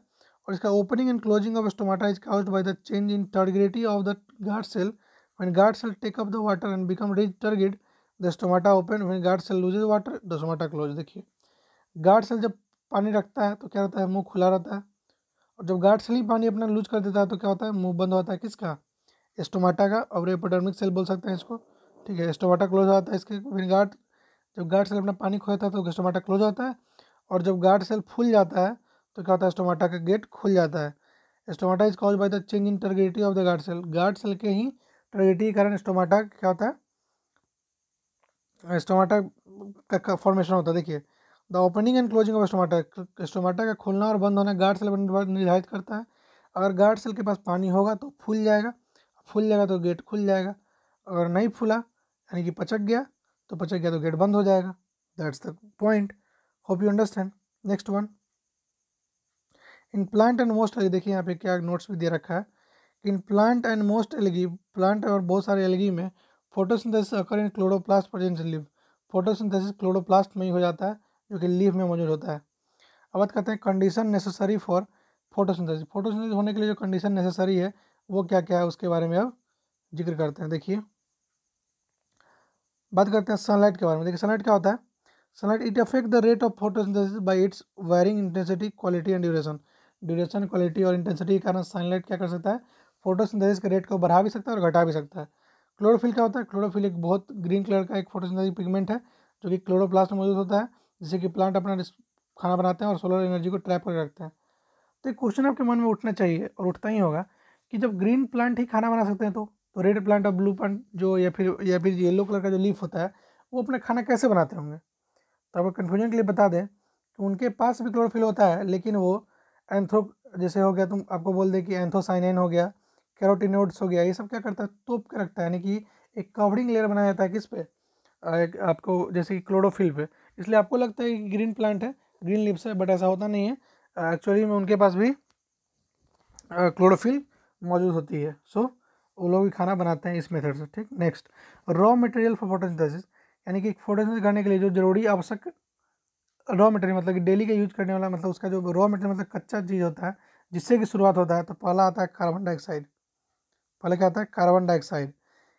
और इसका opening and closing of stomata is caused by the change in turgidity of the guard cell when guard cell take up the water and become rich turgid the stomata open when guard cell lose water the stomata close देखिए गार्ड सेल जब पानी रखता है तो क्या होता है मुंह खुला रहता है और जब गार्ड सेल ही पानी अपना लूज कर देता है तो क्या होता है मुंह बंद होता है किसका एस्टोमाटा का और एपोडर्मिक सेल बोल सकते हैं इसको ठीक है एस्टोमाटा क्लोज हो जाता है इसके फिर गार्ड जब गार्ड सेल अपना पानी खोता है तो एस्टोमाटा क्लोज होता है और जब गार्ड सेल फूल जाता है तो क्या होता है एस्टोमाटा का गेट खुल जाता है stomata is cause by the change in turgidity of the guard cell guard cell के ही टर्गेटी के कारण एस्टोमाटा क्या होता है एस्टोमाटा का फॉर्मेशन होता है देखिए the opening and closing of stomata stomata का खुलना और बंद होना गार्ड सेल निर्धारित करता है अगर गार्ड सेल के पास पानी होगा तो फूल जाएगा फूल जाएगा तो गेट खुल जाएगा अगर नहीं फूला यानी कि पचक गया तो पचक गया तो गेट बंद हो जाएगा that's the point hope you understand next one in plant and most algae देखिए यहाँ पे क्या नोट्स भी दे रखा है कि in plant and most algae plant और बहुत सारे एलगी में photosynthesis occur in chloroplast presence leave photosynthesis chloroplast में ही हो जाता है जो कि लीव में मौजूद होता है अब बात करते हैं condition necessary for photosynthesis photosynthesis होने के लिए जो कंडीशन नेसेसरी है वो क्या क्या है उसके बारे में अब जिक्र करते हैं देखिए बात करते हैं सनलाइट के बारे में देखिए सनलाइट क्या होता है sunlight it affect the rate of photosynthesis by its varying intensity quality and duration duration quality और इंटेंसिटी के कारण सनलाइट क्या कर सकता है फोटोसिंथेसिस के रेट को बढ़ा भी सकता है और घटा भी सकता है क्लोरोफिल क्या होता है क्लोरोफिल एक बहुत ग्रीन कलर का एक फोटोसिंथेटिक पिगमेंट है जो कि क्लोरोप्लास्ट में मौजूद होता है जिससे कि प्लांट अपना खाना बनाते हैं और सोलर एनर्जी को ट्रैप करके रखते हैं तो एक क्वेश्चन आपके मन में उठना चाहिए और उठता ही होगा कि जब ग्रीन प्लांट ही खाना बना सकते हैं तो तो रेड प्लांट और ब्लू प्लांट जो या फिर या फिर येलो कलर का जो लीफ होता है वो अपना खाना कैसे बनाते होंगे तो आपको कन्फ्यूजन के लिए बता दें कि उनके पास भी क्लोरोफिल होता है लेकिन वो एंथ्रो जैसे हो गया तुम आपको बोल दें कि एंथोसाइनाइन हो गया कैरोटिनोड्स हो गया ये सब क्या करता है तोप के रखता है यानी कि एक कवरिंग लेयर बनाया जाता है किस पे एक आपको जैसे कि क्लोरोफिल पे इसलिए आपको लगता है कि ग्रीन प्लांट है ग्रीन लिप्स है बट ऐसा होता नहीं है एक्चुअली में उनके पास भी क्लोरोफिल मौजूद होती है सो वो लोग भी खाना बनाते हैं इस मेथड से ठीक next raw material for photosynthesis यानी कि फोटोसिंथेसिस करने के लिए जो जरूरी आवश्यक रॉ मटेरियल मतलब कि डेली का यूज करने वाला मतलब उसका जो रॉ मटेरियल मतलब कच्चा चीज़ होता है जिससे कि शुरुआत होता है तो पहला आता है कार्बन डाइऑक्साइड पहले क्या आता है कार्बन डाइऑक्साइड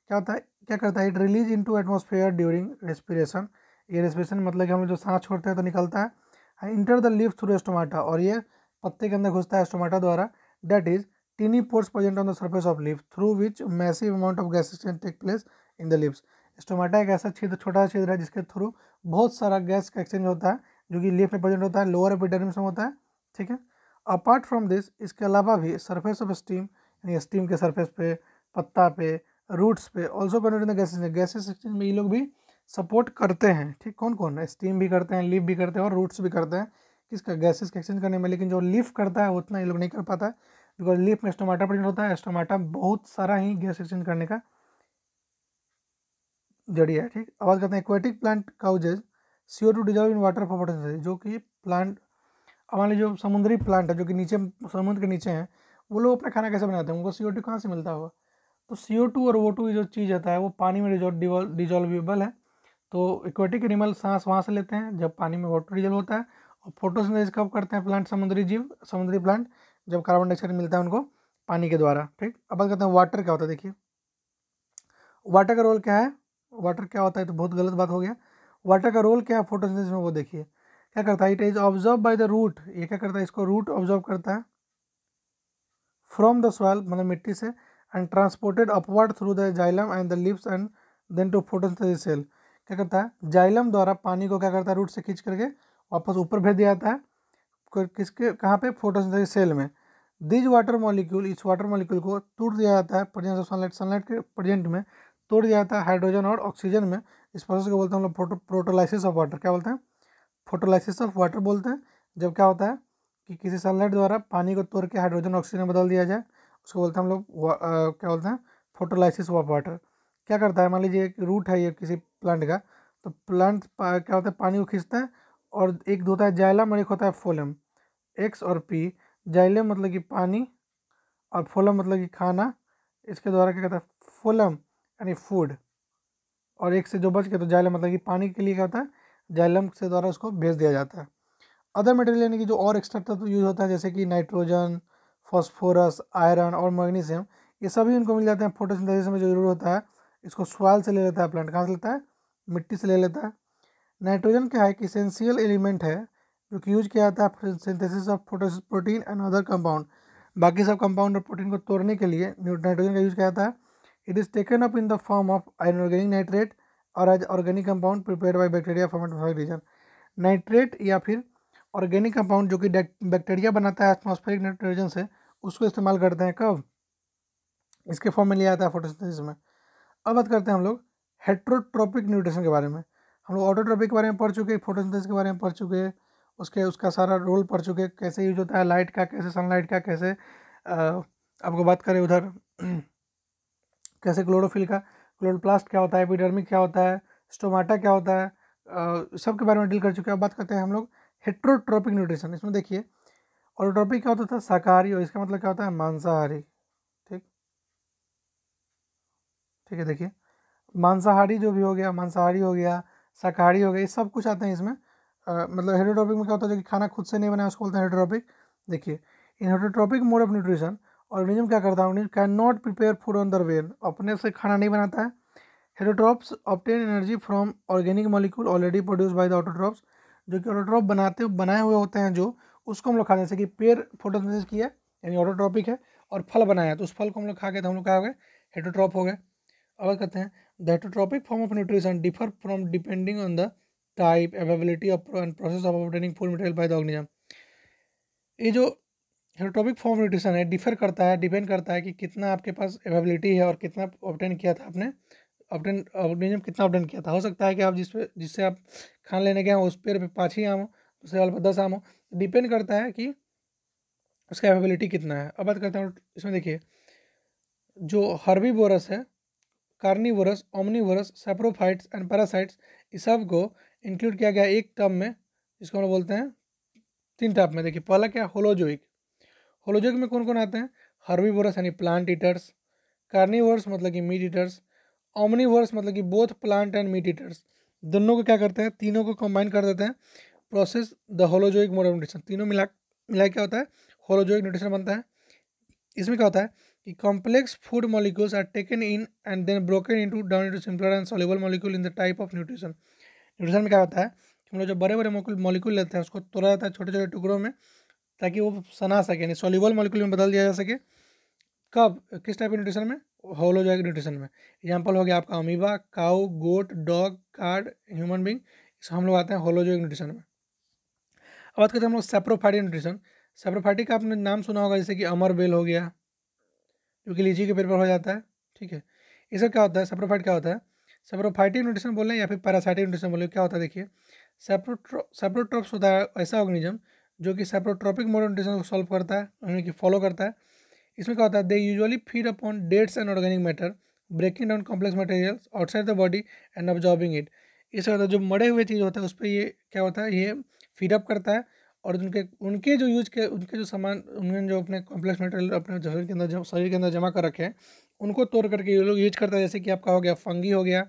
क्या होता है क्या करता है it release into atmosphere during respiration ये रेस्पिरेशन मतलब कि हम जो सांस छोड़ते हैं तो निकलता है enter the leaf through stomata और ये पत्ते के अंदर घुसता है एस्टोमाटा द्वारा that is Tiny pores present on the surface of leaf through which massive amount of gases can take place in the leaves. Stomata एक ऐसा छिद्र छोटा छिद्र है जिसके थ्रू बहुत सारा गैस का एक्सचेंज होता है जो कि लीफ में प्रेजेंट होता है लोअर एपिडर्मिस में होता है ठीक है अपार्ट फ्रॉम दिस इसके अलावा भी सरफेस ऑफ स्टीम यानी स्टीम के सरफेस पे पत्ता पे रूट्स पे also present in the gases gases exchange में ये लोग भी सपोर्ट करते हैं ठीक कौन कौन है स्टीम भी करते हैं लीफ भी करते हैं और रूट्स भी करते हैं किसका गैसेज का एक्सचेंज करने में लेकिन जो लीफ करता है उतना ये लोग नहीं कर पाता है बिकॉज लीफ में एस्टोमाटा प्रेजेंट होता है एस्टोमाटा बहुत सारा ही गैस एक्सचेंज करने का जड़ी है ठीक अब बात करते हैं aquatic plant causes C O two dissolve in water for photosynthesis जो कि प्लांट हमारे जो समुद्री प्लांट है जो कि नीचे समुद्र के नीचे हैं वो लोग अपना खाना कैसे बनाते हैं उनको सी ओ टू कहाँ से मिलता होगा तो सी ओ टू और वो टू जो चीज़ होता है वो पानी में डिजॉल्वेबल है तो इक्वेटिक एनिमल सांस वहाँ से लेते हैं जब पानी में वाटर डिजॉल्व होता है और फोटोसिंथेसिस कब करते हैं प्लांट समुद्री जीव समुद्री प्लांट जब कार्बन डाइऑक्साइड मिलता है उनको पानी के द्वारा ठीक अब बात करते हैं वाटर क्या होता है देखिए वाटर का रोल क्या है वाटर क्या होता है तो बहुत गलत बात हो गया वाटर का रोल क्या है फोटोसिंथेसिस में वो देखिए क्या करता है it is observe by the root ये क्या करता है इसको रूट ऑब्जर्व करता है फ्रॉम द सॉयल मतलब मिट्टी से and transported upward through the xylem and the leaves and then to photosynthesis cell क्या करता है जाइलम द्वारा पानी को क्या करता है रूट से खींच करके वापस ऊपर भेज दिया जाता है किसके कहाँ पे फोटोसिंथेटिक सेल में दिज वाटर मॉलिक्यूल इस वाटर मॉलिक्यूल को तोड़ दिया जाता है प्रेजेंस ऑफ सनलाइट सनलाइट के प्रेजेंट में तोड़ दिया जाता है हाइड्रोजन और ऑक्सीजन में इस प्रोसेस को बोलते हैं हम लोग फोटो प्रोटोलाइसिस ऑफ वाटर क्या बोलते हैं फोटोलाइसिस ऑफ वाटर बोलते हैं जब क्या होता है कि किसी सनलाइट द्वारा पानी को तोड़ के हाइड्रोजन ऑक्सीजन में बदल दिया जाए उसको बोलते हैं हम लोग क्या बोलते हैं फोटोलाइसिस ऑफ वाटर क्या करता है मान लीजिए एक रूट है ये किसी प्लांट का तो प्लांट क्या होता है पानी को खींचता है और एक होता है जायलम और एक होता है फोलम एक्स और पी जाइले मतलब कि पानी और फोलम मतलब कि खाना इसके द्वारा क्या कहता है फोलम यानी फूड और एक से जो बच गया तो जाइलम मतलब कि पानी के लिए क्या होता है जाइलम से द्वारा उसको भेज दिया जाता है अदर मटेरियल यानी कि जो और एक्स्ट्रा तत्व तो यूज होता है जैसे कि नाइट्रोजन फॉस्फोरस आयरन और मैग्नीशियम ये सभी उनको मिल जाते हैं फोटोसिंथेसिस में जो जरूर होता है इसको सवाल से ले लेता है प्लांट कहाँ से लेता है मिट्टी से ले लेता है नाइट्रोजन क्या है कि इसेंशियल एलिमेंट है जो कि यूज किया जाता है synthesis of protein and other compound बाकी सब कंपाउंड और प्रोटीन को तोड़ने के लिए नाइट्रोजन का यूज किया जाता है it is taken up in the form of organic nitrate और as organic compound prepare by bacteria formed region nitrate या फिर ऑर्गेनिक कंपाउंड जो कि बैक्टीरिया बनाता है एटमोस्फेरिक नाइट्रोजन से उसको इस्तेमाल करते हैं कब इसके फॉर्म में लिया जाता है फोटोसिंथेसिस में अब बात करते हैं हम लोग हेट्रोट्रॉपिक न्यूट्रेशन के बारे में हम लोग ऑटोट्रॉपिक के बारे में पढ़ चुके हैं फोटोसिंथेसिस के बारे में पढ़ चुके हैं उसके उसका सारा रोल पड़ चुके कैसे यूज होता है लाइट का कैसे सनलाइट का कैसे आपको बात करें उधर कैसे क्लोरोफिल का क्लोरोप्लास्ट क्या होता है एपिडर्मिक क्या होता है स्टोमाटा क्या होता है सब के बारे में डील कर चुके हैं अब बात करते हैं हम लोग हेट्रोट्रॉपिक न्यूट्रिशन इसमें देखिए और ट्रॉपिक क्या होता था शाकाहारी और इसका मतलब क्या होता है मांसाहारी ठीक ठीक है देखिए मांसाहारी जो भी हो गया मांसाहारी हो गया शाकाहारी हो गया ये सब कुछ आते हैं इसमें मतलब हेडोट्रॉपिक में क्या होता है जो कि खाना खुद से नहीं बनाया उसको बोलते हैं हेडोट्रॉपिक देखिए इन heterotrophic mode of nutrition organism क्या करता है organism cannot prepare food on their own अपने से खाना नहीं बनाता है heterotrophs obtain energy from organic molecule already produce by the autotrophs जो कि ऑटोट्रॉप बनाते बनाए हुए होते हैं जो उसको हम लोग खाते हैं जैसे कि पेड़ फोटोसिंथेसिस किया यानी ऑटोट्रॉपिक है और फल बनाया तो उस फल को हम लोग खा गए तो हम लोग क्या हो गए हेटोट्रॉप हो गए अगर कहते हैं the heterotrophic form of nutrition differ from depending on the type availability and process of operating food material by the organism ये जो हेटोपिक फॉर्म न्यूट्रिशन है डिफर करता है डिपेंड करता है कि कितना आपके पास एवेबिलिटी है और कितना ऑबटेन किया था आपने ऑप्टेन ऑर्गेनिज्म कितना ऑबटेन किया था हो सकता है कि आप जिस पे जिससे आप खाना लेने गए हों उस पर पाँच ही आम हो दूसरे वाले पर दस आम हो डिपेंड करता है कि उसका एवेबिलिटी कितना है अब बात करते हैं इसमें देखिए जो हर्बी है carnivorous omnivorous saprophytes and parasites इस सब को इंक्लूड किया गया एक टर्म में जिसको हम बोलते हैं तीन टाइप में देखिए पहला क्या होलोजोइक होलोजोइक में कौन कौन आते हैं हर्बीवर्स यानी प्लांट ईटर्स कार्निवर्स मतलब कि मीट ईटर्स ओमनीवर्स मतलब कि both plant and meat eaters दोनों को क्या करते हैं तीनों को कंबाइन कर देते हैं process the holozoic mode of nutrition तीनों मिला मिला क्या होता है होलोजोइक न्यूट्रिशन बनता है इसमें क्या होता है कि complex food molecules are taken in and then broken into down into simpler and soluble molecule in the type of nutrition nutrition में क्या होता है हम लोग जो बड़े बड़े मॉलिक्यूल लेते हैं उसको तोड़ा जाता है छोटे छोटे टुकड़ों में ताकि वो सना सके यानी सोल्यूबल मॉलिक्यूल में बदल दिया जा सके कब किस टाइप के न्यूट्रिशन में होलोजैक न्यूट्रिशन में एग्जाम्पल हो गया आपका amoeba cow goat dog card human being हम लोग आते हैं होलोजैक न्यूट्रिशन में अब बात करते हैं हम लोग सेप्रोफाइटिक न्यूट्रिशन सेप्रोफाइटिक का आपने नाम सुना होगा जैसे कि अमर बेल हो गया जो कि लीची के पेड़ पर हो जाता है ठीक है इसका क्या होता है सेप्रोफाइट क्या होता है सेप्रोफाइटिक न्यूट्रिशन बोलें या फिर पैरासाइटिक न्यूट्रिशन बोलें क्या होता है देखिए सेप्रोट्रो सेप्रोट्रोप्स होता है ऐसा ऑर्गेनिज्म जो कि सेप्रोट्रोपिक मोड न्यूट्रिशन को सॉल्व करता है यानी कि फॉलो करता है इसमें क्या होता है they usually feed upon dead and organic matter breaking down complex materials outside the body and absorbing it इस होता है जो मरे हुए चीज़ होता है उस पर ये क्या होता है ये फीडअप करता है और उनके उनके जो यूज के उनके जो सामान उन्होंने जो अपने कॉम्प्लेक्स मटेरियल अपने शरीर के अंदर शरीर के अंदर जमा कर रखे हैं उनको तोड़ करके ये लोग यूज करते हैं जैसे कि आपका हो गया फंगी हो गया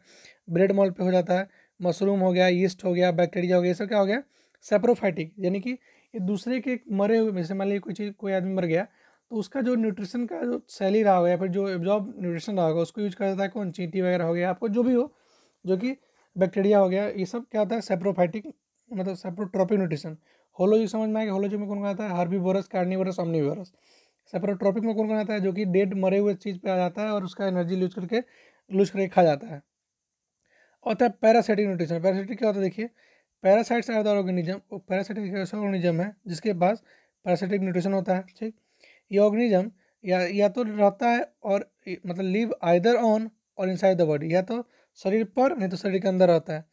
ब्रेड मॉल पे हो जाता है मशरूम हो गया यीस्ट हो गया बैक्टीरिया हो गया ये सब क्या हो गया सेप्रोफाइटिक यानी कि ये दूसरे के मरे हुए जैसे मान लीजिए कोई चीज़ कोई आदमी मर गया तो उसका जो न्यूट्रिशन का जो सैली रहा होगा या फिर जो एब्जॉर्ब न्यूट्रिशन रहा होगा उसको यूज कर जाता है कौन चींटी वगैरह हो गया आपको जो भी हो जो कि बैक्टीरिया हो गया ये सब क्या होता है सेप्रोफाइटिक मतलब सेप्रोट्रॉपिक न्यूट्रिशन होलोजी समझ में आएगा होलोजी में कौन कहता है herbivorous carnivorous omnivorous saprotrophic में कौन कौन आता है जो कि डेड मरे हुए चीज़ पे आ जाता है और उसका एनर्जी लूज करके लूज करके खा जाता है और था पैरासाइटिक न्यूट्रिशन पैरासाइटिक क्या होता है देखिए parasites are the organism parasitic ऐसा ऑर्गेनिज्म है जिसके पास पैरासाइटिक न्यूट्रिशन होता है ठीक ये ऑर्गेनिज्म या या तो रहता है और मतलब लिव आइदर ऑन और इनसाइड द बॉडी या तो शरीर पर नहीं तो शरीर के अंदर रहता है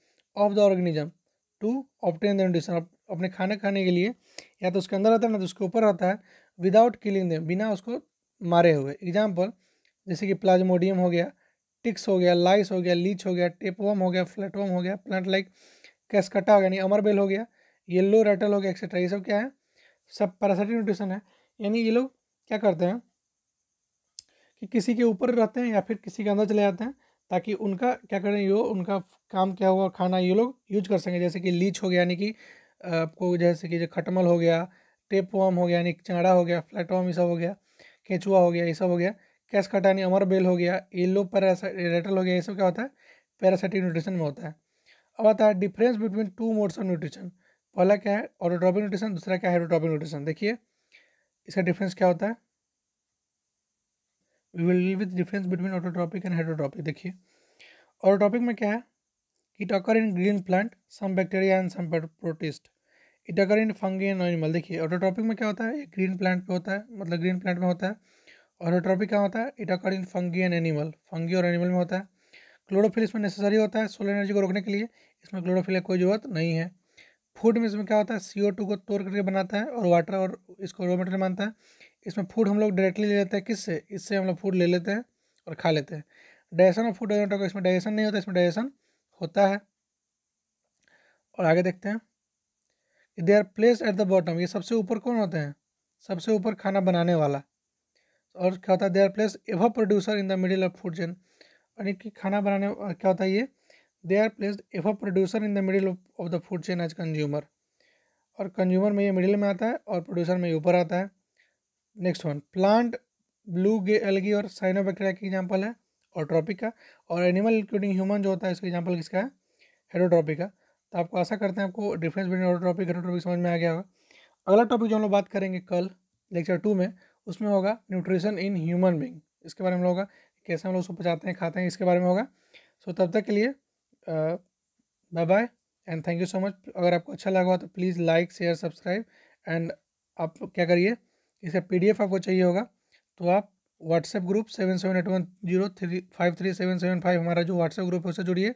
of the organism to obtain the nutrition अपने खाने खाने के लिए या तो उसके अंदर रहता है ना तो उसके ऊपर रहता है विदाउट किलिंग दें बिना उसको मारे हुए एग्जाम्पल जैसे कि प्लाज्मोडियम हो गया टिक्स हो गया लाइस हो गया लीच हो गया टेपवम हो गया फ्लैटवम हो गया प्लांट लाइक कैसकटा हो गया यानी अमरबेल हो गया येल्लो रेटल हो गया एक्सेट्रा ये सब क्या है सब पैरासाइटिक न्यूट्रिशन है यानी ये लोग क्या करते हैं कि किसी के ऊपर रहते हैं या फिर किसी के अंदर चले जाते हैं ताकि उनका क्या करें यो उनका काम क्या हुआ खाना ये लोग यूज कर सकें जैसे कि लीच हो गया यानी कि आपको जैसे कि जो खटमल हो गया टेप वॉर्म हो गया यानी चाड़ा हो गया फ्लैट वॉर्म ये सब हो गया केचुआ हो गया ये सब हो गया कैस कटा यानी अमर बेल हो गया येलो पैरासाइटल हो गया ये सब क्या होता है पैरासाइटिक न्यूट्रिशन में होता है अब आता है difference between two modes of nutrition पहला क्या है ऑटोट्रॉपिक न्यूट्रिशन दूसरा क्या है हाइड्रोट्रॉपिक न्यूट्रिशन देखिए इसका डिफरेंस क्या होता है we will deal with difference between autotrophic and hydrotropic देखिए ऑटोट्रॉपिक में क्या है it occur in green plant some bacteria and some protist it in fungi and animal देखिए ऑटोट्रॉपिक में क्या होता है ग्रीन प्लांट पे होता है मतलब ग्रीन प्लांट में होता है ऑटोट्रॉपिक क्या होता है it in fungi and animal fungi और एनिमल में होता है क्लोरोफिल इसमें नेसेसरी होता है सोलर एनर्जी को रोकने के लिए इसमें क्लोरोफिल की कोई ज़रूरत नहीं है फूड में इसमें क्या होता है सी को तोड़ करके बनाता है और वाटर और इसको रॉ मटेरियल मानता है इसमें फूड हम लोग डायरेक्टली ले लेते हैं किससे इससे हम लोग फूड ले लेते हैं और खा लेते हैं डाइजेशन ऑफ फूड इसमें डाइजेशन नहीं होता इसमें डाइजेशन होता है और आगे देखते हैं they are place at the bottom ये सबसे ऊपर कौन होते हैं सबसे ऊपर खाना बनाने वाला और क्या होता है they are place as producer in the middle of food chain यानी कि खाना बनाने क्या होता है ये they are place as producer in the middle of the food chain as consumer और कंज्यूमर में ये मिडिल में आता है और प्रोड्यूसर में ये ऊपर आता है नेक्स्ट वन प्लांट ब्लू गे एलगी और बैक्टेरिया की एग्जाम्पल है और ट्रॉपिक का और एनिमल इंक्लूडिंग ह्यूमन जो होता है इसका एग्जाम्पल किसका है हेडोट्रॉपिक का तो आपको आशा करते हैं आपको difference between autotrophic topic समझ में आ गया होगा अगला टॉपिक जो हम लोग बात करेंगे कल लेक्चर टू में उसमें होगा न्यूट्रिशन इन ह्यूमन बींग इसके बारे में होगा कैसे हम लोग उसको पचाते हैं खाते हैं इसके बारे में होगा सो तब तक के लिए bye bye and thank you so much अगर आपको अच्छा लगा तो please like share subscribe and आप क्या करिए इसे पीडीएफ आपको चाहिए होगा तो आप WhatsApp group seven seven eight one zero three five three seven seven five हमारा जो व्हाट्सएप ग्रुप है उससे जुड़िए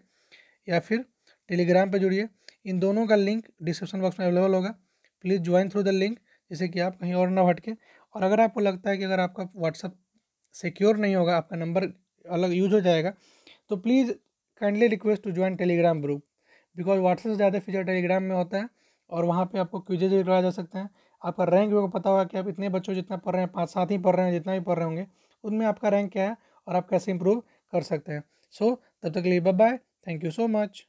या फिर टेलीग्राम पर जुड़िए इन दोनों का लिंक डिस्क्रिप्शन बॉक्स में अवेलेबल होगा please join through the link जैसे कि आप कहीं और ना हटके और अगर आपको लगता है कि अगर आपका व्हाट्सअप सिक्योर नहीं होगा आपका नंबर अलग यूज हो जाएगा तो please kindly request to join Telegram group because WhatsApp से ज़्यादा फीचर टेलीग्राम में होता है और वहाँ पे आपको क्विजेज भी करवाया जा सकते हैं आपका रैंक भी पता होगा कि आप इतने बच्चों जितना पढ़ रहे हैं पाँच सात ही पढ़ रहे हैं जितना भी पढ़ रहे होंगे उनमें आपका रैंक क्या है और आप कैसे इंप्रूव कर सकते हैं सो so, तब तक के लिए bye bye thank you so much